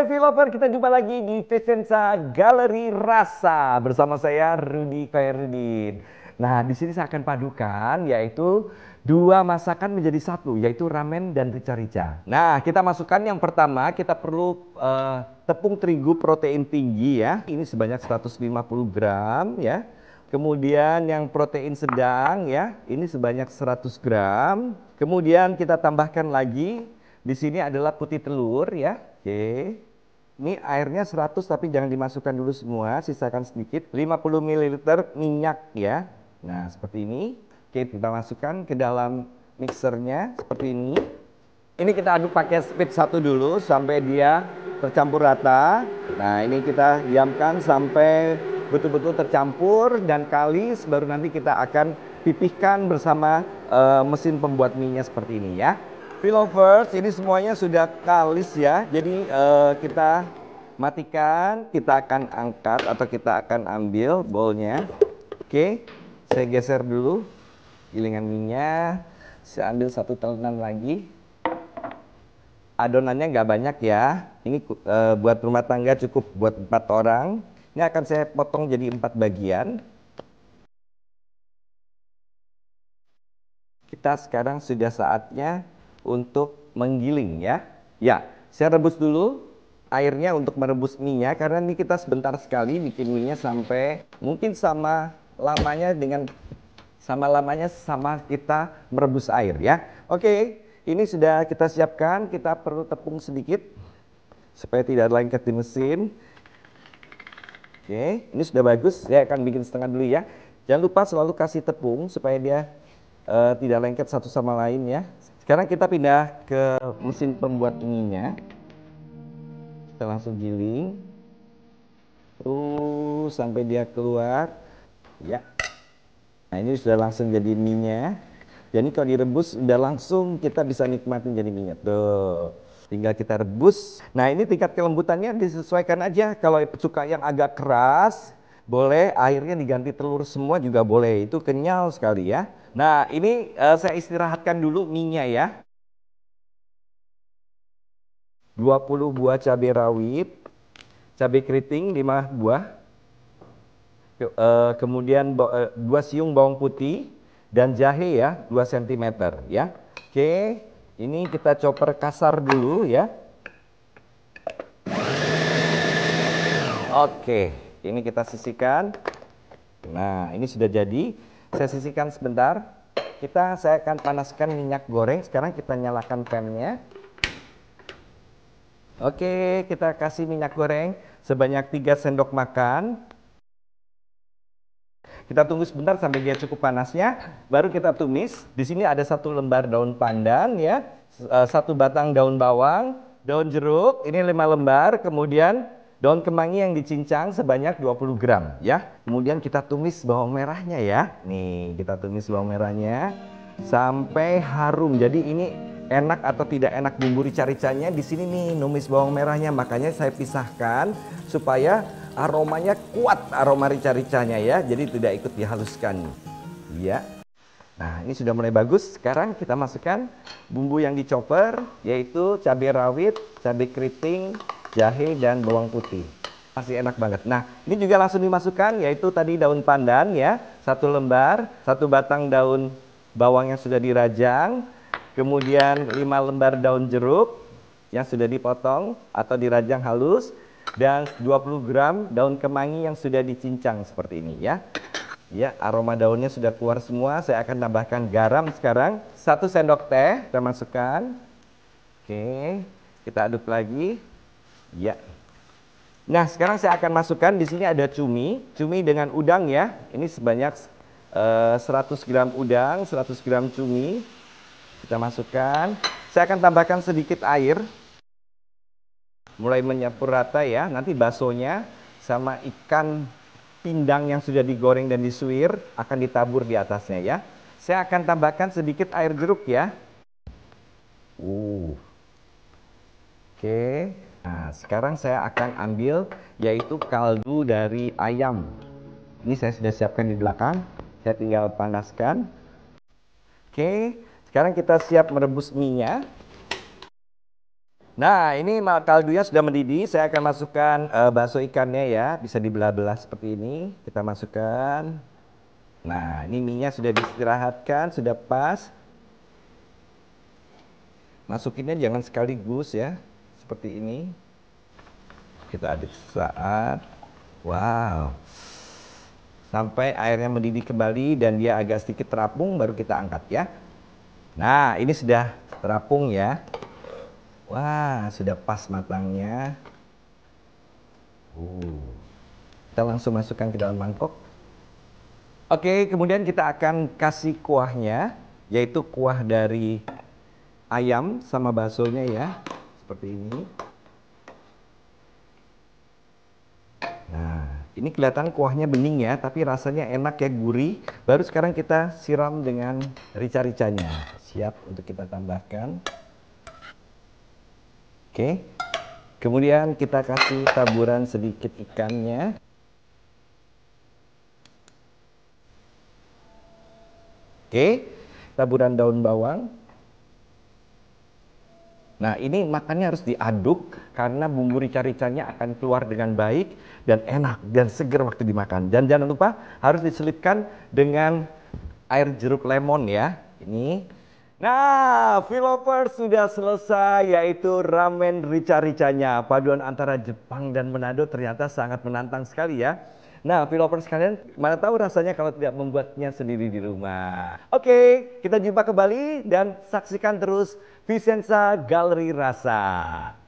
hai Lover, kita jumpa lagi di Vicenza Galeri Rasa bersama saya Rudi Kairudin. Nah, di sini saya akan padukan yaitu dua masakan menjadi satu yaitu ramen dan rica-rica. Nah, kita masukkan yang pertama kita perlu uh, tepung terigu protein tinggi ya. Ini sebanyak 150 gram ya. Kemudian yang protein sedang ya, ini sebanyak 100 gram. Kemudian kita tambahkan lagi di sini adalah putih telur ya. Oke. Ini airnya 100 tapi jangan dimasukkan dulu semua, sisakan sedikit. 50 ml minyak ya. Nah, seperti ini. Oke, kita masukkan ke dalam mixernya seperti ini. Ini kita aduk pakai speed 1 dulu sampai dia tercampur rata. Nah, ini kita diamkan sampai betul-betul tercampur dan kalis baru nanti kita akan pipihkan bersama uh, mesin pembuat minyak seperti ini ya. Pillow first, ini semuanya sudah kalis ya. Jadi uh, kita matikan, kita akan angkat atau kita akan ambil bolnya. Oke, okay. saya geser dulu gilingan minyak. Saya ambil satu telenan lagi. Adonannya nggak banyak ya. Ini uh, buat rumah tangga cukup buat empat orang. Ini akan saya potong jadi empat bagian. Kita sekarang sudah saatnya untuk menggiling ya. Ya, saya rebus dulu airnya untuk merebus mie ya, karena ini kita sebentar sekali bikin minyak sampai mungkin sama lamanya dengan sama lamanya sama kita merebus air ya. Oke, ini sudah kita siapkan, kita perlu tepung sedikit supaya tidak lengket di mesin. Oke, ini sudah bagus. Saya akan bikin setengah dulu ya. Jangan lupa selalu kasih tepung supaya dia uh, tidak lengket satu sama lain ya. Sekarang kita pindah ke mesin pembuat minyak. Kita langsung giling. Terus sampai dia keluar. Ya. Nah, ini sudah langsung jadi minyak. Jadi kalau direbus udah langsung kita bisa nikmatin jadi minyak. Tuh. Tinggal kita rebus. Nah, ini tingkat kelembutannya disesuaikan aja. Kalau suka yang agak keras, boleh airnya diganti telur semua juga boleh itu kenyal sekali ya nah ini uh, saya istirahatkan dulu minyak ya 20 buah cabai rawit cabai keriting 5 buah Ke, uh, kemudian uh, eh, 2 siung bawang putih dan jahe ya 2 cm ya oke ini kita chopper kasar dulu ya oke ini kita sisihkan nah ini sudah jadi saya sisihkan sebentar kita saya akan panaskan minyak goreng sekarang kita nyalakan pannya oke kita kasih minyak goreng sebanyak 3 sendok makan kita tunggu sebentar sampai dia cukup panasnya baru kita tumis di sini ada satu lembar daun pandan ya eh, satu batang daun bawang daun jeruk ini lima lembar kemudian Daun kemangi yang dicincang sebanyak 20 gram ya. Kemudian kita tumis bawang merahnya ya. Nih, kita tumis bawang merahnya sampai harum. Jadi ini enak atau tidak enak bumbu rica-ricanya di sini nih numis bawang merahnya. Makanya saya pisahkan supaya aromanya kuat aroma rica-ricanya ya. Jadi tidak ikut dihaluskan. Ya. Nah, ini sudah mulai bagus. Sekarang kita masukkan bumbu yang dicoper yaitu cabai rawit, cabai keriting, jahe dan bawang putih masih enak banget nah ini juga langsung dimasukkan yaitu tadi daun pandan ya satu lembar satu batang daun bawang yang sudah dirajang kemudian lima lembar daun jeruk yang sudah dipotong atau dirajang halus dan 20 gram daun kemangi yang sudah dicincang seperti ini ya Ya, aroma daunnya sudah keluar semua. Saya akan tambahkan garam sekarang. Satu sendok teh kita masukkan. Oke, kita aduk lagi. Ya. Nah, sekarang saya akan masukkan di sini ada cumi, cumi dengan udang ya. Ini sebanyak eh, 100 gram udang, 100 gram cumi. Kita masukkan. Saya akan tambahkan sedikit air. Mulai menyapu rata ya. Nanti baksonya sama ikan pindang yang sudah digoreng dan disuir akan ditabur di atasnya ya. Saya akan tambahkan sedikit air jeruk ya. Uh. Oke. Okay. Nah, sekarang saya akan ambil yaitu kaldu dari ayam. Ini saya sudah siapkan di belakang. Saya tinggal panaskan. Oke, sekarang kita siap merebus mie-nya. Nah, ini kaldunya sudah mendidih. Saya akan masukkan uh, bakso ikannya ya. Bisa dibelah-belah seperti ini. Kita masukkan. Nah, ini mie-nya sudah diistirahatkan, sudah pas. Masukinnya jangan sekaligus ya seperti ini kita aduk sesaat wow sampai airnya mendidih kembali dan dia agak sedikit terapung baru kita angkat ya nah ini sudah terapung ya wah sudah pas matangnya uh. kita langsung masukkan ke dalam mangkok oke kemudian kita akan kasih kuahnya yaitu kuah dari ayam sama baksonya ya seperti ini. Nah, ini kelihatan kuahnya bening ya, tapi rasanya enak ya, gurih. Baru sekarang kita siram dengan rica-ricanya. Siap untuk kita tambahkan. Oke. Kemudian kita kasih taburan sedikit ikannya. Oke. Taburan daun bawang. Nah ini makannya harus diaduk karena bumbu rica-ricanya akan keluar dengan baik dan enak dan seger waktu dimakan. Dan jangan lupa harus diselipkan dengan air jeruk lemon ya. Ini. Nah, Filoper sudah selesai yaitu ramen rica-ricanya. Paduan antara Jepang dan Manado ternyata sangat menantang sekali ya. Nah, Philopers sekalian, mana tahu rasanya kalau tidak membuatnya sendiri di rumah. Oke, kita jumpa kembali dan saksikan terus Vicenza Galeri Rasa.